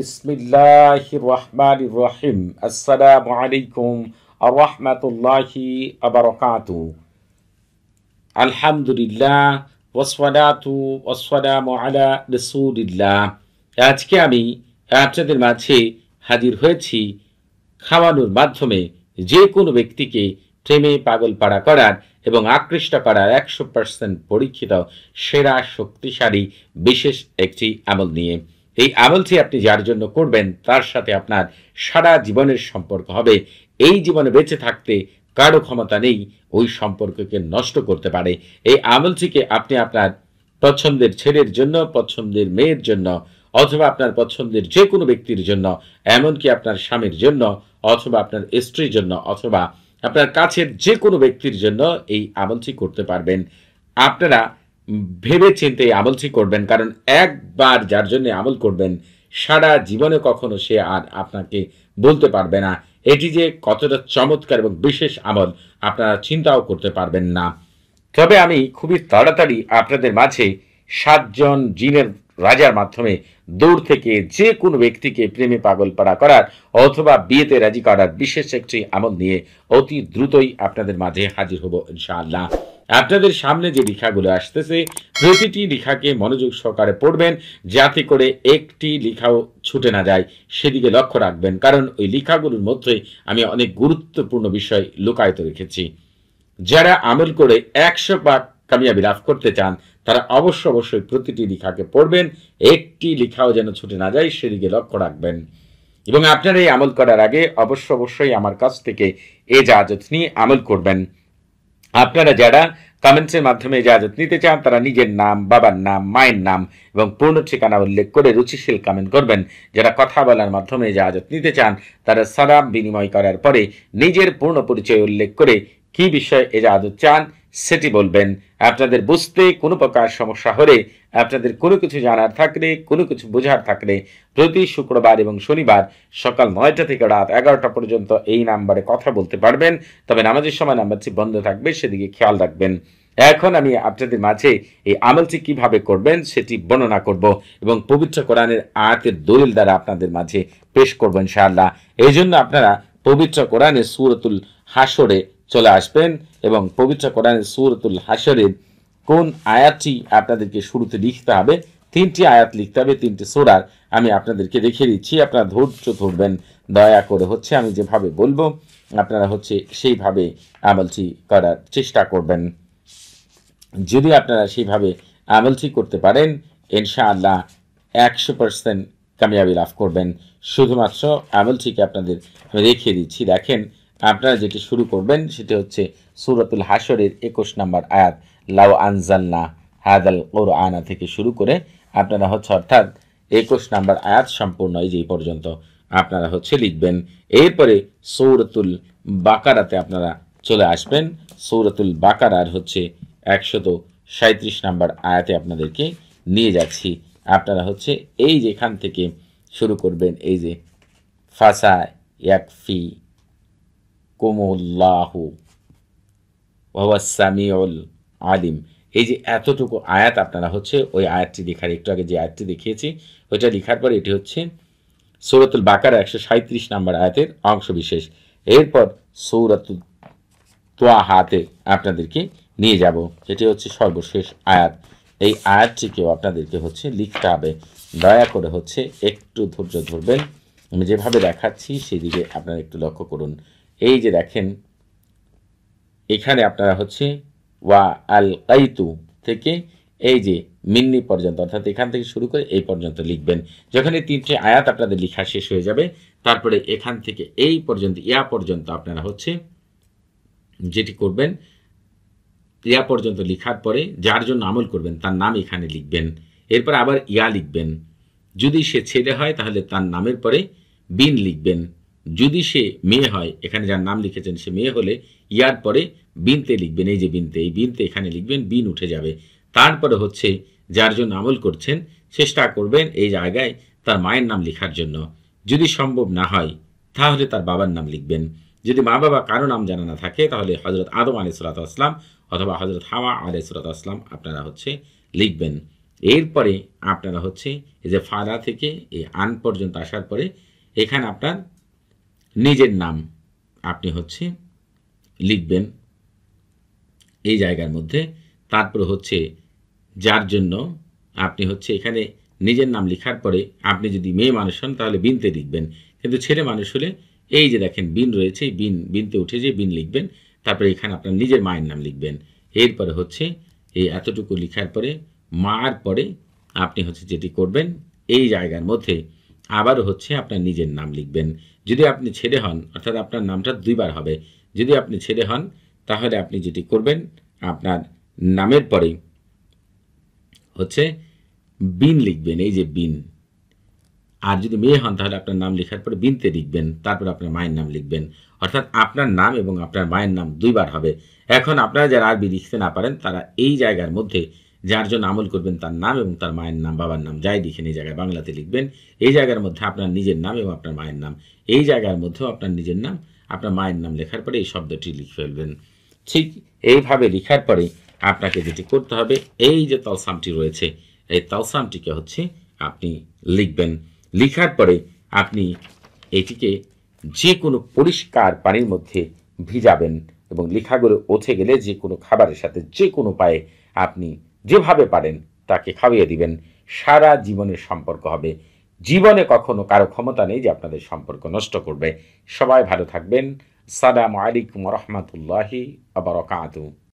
বিসমিল্লাহ রহমান রহিম আসসালামু আলাইকুম আর রহমাতুল্লাহি আলহামদুলিল্লাহ ওসওয়ালাতু ওসওয়ালামু আলা রসুলিল্লাহ আজকে আমি আপনাদের মাঝে হাজির হয়েছি খাওয়ানোর মাধ্যমে যে কোনো ব্যক্তিকে প্রেমে পাগল পাড়া করার এবং আকৃষ্ট করার একশো পার্সেন্ট পরীক্ষিত সেরা শক্তিশালী বিশেষ একটি আমল নিয়ে এই আমলটি আপনি যার জন্য করবেন তার সাথে আপনার সারা জীবনের সম্পর্ক হবে এই জীবনে বেঁচে থাকতে কারো ক্ষমতা নেই ওই সম্পর্ককে নষ্ট করতে পারে এই আমলটিকে আপনি আপনার পছন্দের ছেলের জন্য পছন্দের মেয়ের জন্য অথবা আপনার পছন্দের যে কোনো ব্যক্তির জন্য এমনকি আপনার স্বামীর জন্য অথবা আপনার স্ত্রীর জন্য অথবা আপনার কাছের যে কোনো ব্যক্তির জন্য এই আমলটি করতে পারবেন আপনারা ভেবে চিন্তে আমলটি করবেন কারণ একবার যার জন্য আমল করবেন সারা জীবনে কখনো সে আর আপনাকে বলতে পারবে না এটি যে কতটা চমৎকার এবং বিশেষ আমল আপনারা চিন্তাও করতে পারবেন না তবে আমি খুবই তাড়াতাড়ি আপনাদের মাঝে সাতজন জিনের রাজার মাধ্যমে দূর থেকে যে কোনো ব্যক্তিকে প্রেমে পাগল পাড়া করার অথবা বিয়েতে রাজি করার বিশেষ একটি আমল নিয়ে অতি দ্রুতই আপনাদের মাঝে হাজির হব ইনশাআল্লাহ আপনাদের সামনে যে লিখাগুলো আসতেছে প্রতিটি লিখাকে মনোযোগ সহকারে পড়বেন যাতে করে একটি লেখাও ছুটে না যায় সেদিকে লক্ষ্য রাখবেন কারণ ওই লিখাগুলোর মধ্যে আমি অনেক গুরুত্বপূর্ণ বিষয় লুকায়িত রেখেছি যারা আমল করে একশো পাক কামিয়াবি লাভ করতে চান তারা অবশ্য অবশ্যই প্রতিটি লিখাকে পড়বেন একটি লেখাও যেন ছুটে না যায় সেদিকে লক্ষ্য রাখবেন এবং আপনারা এই আমল করার আগে অবশ্য অবশ্যই আমার কাছ থেকে এ যা নিয়ে আমল করবেন আপনারা যারা কমেন্টসের মাধ্যমে ইজাজত নিতে চান তারা নিজের নাম বাবার নাম মায়ের নাম এবং পূর্ণ ঠিকানা উল্লেখ করে রুচিশীল কমেন্ট করবেন যারা কথা বলার মাধ্যমে ইজাজত নিতে চান তারা সালাম বিনিময় করার পরে নিজের পূর্ণ পরিচয় উল্লেখ করে কি বিষয়ে ইজাজত চান সেটি বলবেন আপনাদের বুঝতে কোনো প্রকার সমস্যা হলে আপনাদের কোনো কিছু জানার থাকলে কোনো কিছু বোঝার থাকলে প্রতি শুক্রবার এবং শনিবার সকাল নয়টা থেকে রাত এগারোটা পর্যন্ত এই নাম্বারে কথা বলতে পারবেন তবে নামাজের সময় নাম্বারটি বন্ধ থাকবে সেদিকে খেয়াল রাখবেন এখন আমি আপনাদের মাঝে এই আমলটি কিভাবে করবেন সেটি বর্ণনা করব এবং পবিত্র কোরআনের আয়াতের দলিল দ্বারা আপনাদের মাঝে পেশ করবেন ইনশাআল্লাহ এই জন্য আপনারা পবিত্র কোরআনে সুরতুল হাসরে চলে আসবেন এবং পবিত্র কোরআনের সুরতুল হাসরের কোন আয়াতটি আপনাদেরকে শুরুতে লিখতে হবে তিনটি আয়াত লিখতে হবে তিনটি সোরার আমি আপনাদেরকে রেখে দিচ্ছি আপনারা ধৈর্য ধরবেন দয়া করে হচ্ছে আমি যেভাবে বলবো আপনারা হচ্ছে সেইভাবে আমলটি করার চেষ্টা করবেন যদি আপনারা সেইভাবে আমলটি করতে পারেন ইনশাআল্লাহ একশো পার্সেন্ট কামিয়াবি লাভ করবেন শুধুমাত্র আমলটিকে আপনাদের রেখে দিচ্ছি দেখেন আপনারা যেটি শুরু করবেন সেটি হচ্ছে সুরতুল হাসরের একুশ নম্বর আয়াত লাউ আনজাল্লা হাদাল আনা থেকে শুরু করে আপনারা হচ্ছে অর্থাৎ একুশ নম্বর আয়াত সম্পূর্ণ এই যে পর্যন্ত আপনারা হচ্ছে লিখবেন এরপরে সৌরতুল বাকারাতে আপনারা চলে আসবেন সৌরতুল বাকারার হচ্ছে একশত সাঁত্রিশ নম্বর আয়াতে আপনাদেরকে নিয়ে যাচ্ছি আপনারা হচ্ছে এই যেখান থেকে শুরু করবেন এই যে ফাসা ইয়াকফি আলিম এই যে এতটুকু আয়াত আপনারা হচ্ছে ওই আয়াতটি লেখার একটু আগে যে আয়াতটি দেখিয়েছি ওইটা লেখার পর এটি হচ্ছে সৌরতুল বাকার একশো সাঁত্রিশ নাম্বার আয়াতের অংশ বিশেষ এরপর সৌরাতুল তোয়া হাতে আপনাদেরকে নিয়ে যাব এটি হচ্ছে সর্বশেষ আয়াত এই আয়াতটিকেও আপনাদেরকে হচ্ছে লিখতে হবে দয়া করে হচ্ছে একটু ধৈর্য ধরবেন আমি যেভাবে দেখাচ্ছি সেদিকে আপনারা একটু লক্ষ্য করুন এই যে দেখেন এখানে আপনারা হচ্ছে ওয়া আল কাইতু থেকে এই যে মিন্নি পর্যন্ত অর্থাৎ এখান থেকে শুরু করে এই পর্যন্ত লিখবেন যখন এই তিনটি আয়াত আপনাদের লেখা শেষ হয়ে যাবে তারপরে এখান থেকে এই পর্যন্ত ইয়া পর্যন্ত আপনারা হচ্ছে যেটি করবেন ইয়া পর্যন্ত লিখার পরে যার জন্য আমল করবেন তার নাম এখানে লিখবেন এরপর আবার ইয়া লিখবেন যদি সে ছেলে হয় তাহলে তার নামের পরে বিন লিখবেন যদি সে মেয়ে হয় এখানে যার নাম লিখেছেন সে মেয়ে হলে ইয়ার পরে বিনতে লিখবেন এই যে বিনতে এই বিনতে এখানে লিখবেন বিন উঠে যাবে তারপরে হচ্ছে যার জন্য আমল করছেন চেষ্টা করবেন এই জায়গায় তার মায়ের নাম লেখার জন্য যদি সম্ভব না হয় তাহলে তার বাবার নাম লিখবেন যদি মা বাবা কারো নাম জানা না থাকে তাহলে হজরত আদম সুরাত আসলাম অথবা হজরত হাওয়া সুরাত আসলাম আপনারা হচ্ছে লিখবেন এরপরে আপনারা হচ্ছে এই যে ফাদা থেকে এই আন পর্যন্ত আসার পরে এখানে আপনার নিজের নাম আপনি হচ্ছে লিখবেন এই জায়গার মধ্যে তারপর হচ্ছে যার জন্য আপনি হচ্ছে এখানে নিজের নাম লেখার পরে আপনি যদি মেয়ে মানুষ হন তাহলে বিনতে লিখবেন কিন্তু ছেলে মানুষ হলে এই যে দেখেন বিন রয়েছে বিন বিনতে উঠে যে বিন লিখবেন তারপরে এখানে আপনার নিজের মায়ের নাম লিখবেন এরপরে হচ্ছে এই এতটুকু লেখার পরে মার পরে আপনি হচ্ছে যেটি করবেন এই জায়গার মধ্যে আবারও হচ্ছে আপনার নিজের নাম লিখবেন যদি আপনি ছেড়ে হন অর্থাৎ আপনার নামটা দুইবার হবে যদি আপনি ছেড়ে হন তাহলে আপনি যেটি করবেন আপনার নামের পরে হচ্ছে বিন লিখবেন এই যে বিন আর যদি মেয়ে হন তাহলে আপনার নাম লেখার পরে বিনতে লিখবেন তারপর আপনার মায়ের নাম লিখবেন অর্থাৎ আপনার নাম এবং আপনার মায়ের নাম দুইবার হবে এখন আপনারা যারা আরবি লিখতে না পারেন তারা এই জায়গার মধ্যে যার জন্য আমল করবেন তার নাম এবং তার মায়ের নাম বাবার নাম যাই লিখেন এই জায়গায় বাংলাতে লিখবেন এই জায়গার মধ্যে আপনার নিজের নাম এবং আপনার মায়ের নাম এই জায়গার মধ্যেও আপনার নিজের নাম আপনার মায়ের নাম লেখার পরে এই শব্দটি লিখে ফেলবেন ঠিক এইভাবে লেখার পরে আপনাকে যেটি করতে হবে এই যে তলসামটি রয়েছে এই তলসামটিকে হচ্ছে আপনি লিখবেন লিখার পরে আপনি এটিকে যে কোনো পরিষ্কার পানির মধ্যে ভিজাবেন এবং লেখাগুলো ওঠে গেলে যে কোনো খাবারের সাথে যে কোনো পায়ে আপনি যেভাবে পারেন তাকে খাওয়িয়ে দিবেন সারা জীবনের সম্পর্ক হবে জীবনে কখনো কারো ক্ষমতা নেই যে আপনাদের সম্পর্ক নষ্ট করবে সবাই ভালো থাকবেন সালাম আলাইকুম রহমতুল্লাহি আবার